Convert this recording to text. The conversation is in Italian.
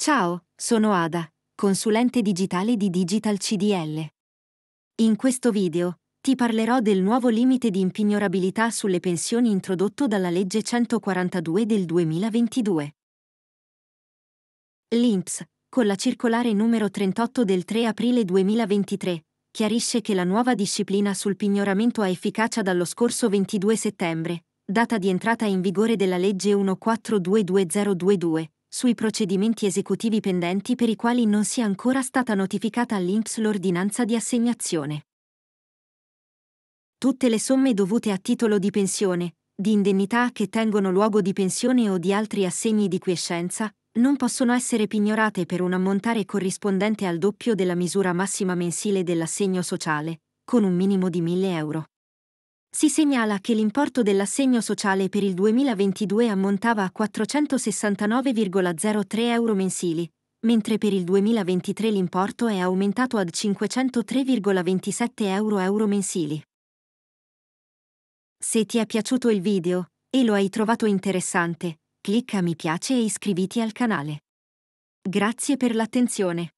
Ciao, sono Ada, consulente digitale di Digital CDL. In questo video ti parlerò del nuovo limite di impignorabilità sulle pensioni introdotto dalla legge 142 del 2022. L'INPS, con la circolare numero 38 del 3 aprile 2023, chiarisce che la nuova disciplina sul pignoramento ha efficacia dallo scorso 22 settembre, data di entrata in vigore della legge 14222022 sui procedimenti esecutivi pendenti per i quali non sia ancora stata notificata all'INPS l'ordinanza di assegnazione. Tutte le somme dovute a titolo di pensione, di indennità che tengono luogo di pensione o di altri assegni di quiescenza, non possono essere pignorate per un ammontare corrispondente al doppio della misura massima mensile dell'assegno sociale, con un minimo di 1000 euro. Si segnala che l'importo dell'assegno sociale per il 2022 ammontava a 469,03 euro mensili, mentre per il 2023 l'importo è aumentato ad 503,27 euro, euro mensili. Se ti è piaciuto il video e lo hai trovato interessante, clicca mi piace e iscriviti al canale. Grazie per l'attenzione.